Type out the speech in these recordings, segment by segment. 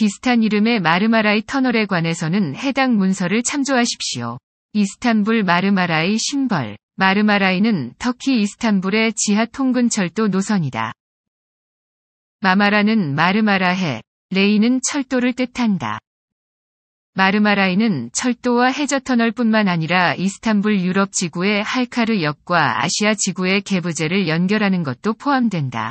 비슷한 이름의 마르마라이 터널에 관해서는 해당 문서를 참조하십시오. 이스탄불 마르마라이 심벌 마르마라이는 터키 이스탄불의 지하 통근 철도 노선이다. 마마라는 마르마라해, 레이는 철도를 뜻한다. 마르마라이는 철도와 해저터널뿐만 아니라 이스탄불 유럽 지구의 할카르 역과 아시아 지구의 개부제를 연결하는 것도 포함된다.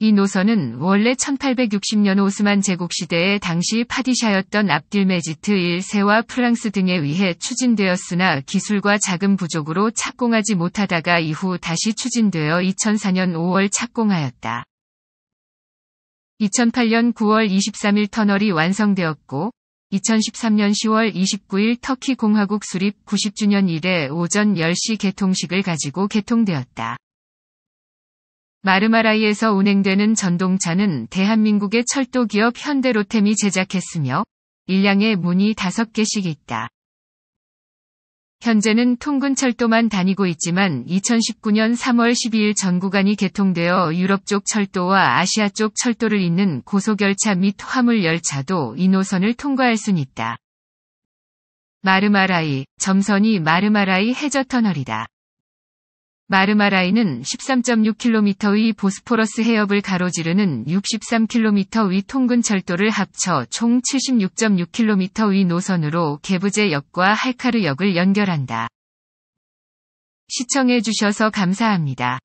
이 노선은 원래 1860년 오스만 제국 시대에 당시 파디샤였던 압딜메지트 1세와 프랑스 등에 의해 추진되었으나 기술과 자금 부족으로 착공하지 못하다가 이후 다시 추진되어 2004년 5월 착공하였다. 2008년 9월 23일 터널이 완성되었고 2013년 10월 29일 터키 공화국 수립 90주년 일에 오전 10시 개통식을 가지고 개통되었다. 마르마라이에서 운행되는 전동차는 대한민국의 철도기업 현대로템이 제작했으며 일량의 문이 5개씩 있다. 현재는 통근철도만 다니고 있지만 2019년 3월 12일 전 구간이 개통되어 유럽 쪽 철도와 아시아 쪽 철도를 잇는 고속열차 및 화물열차도 이 노선을 통과할 수 있다. 마르마라이, 점선이 마르마라이 해저터널이다. 마르마라인은 13.6km의 보스포러스 해협을 가로지르는 63km의 통근 철도를 합쳐 총 76.6km의 노선으로 개부제역과 할카르역을 연결한다. 시청해주셔서 감사합니다.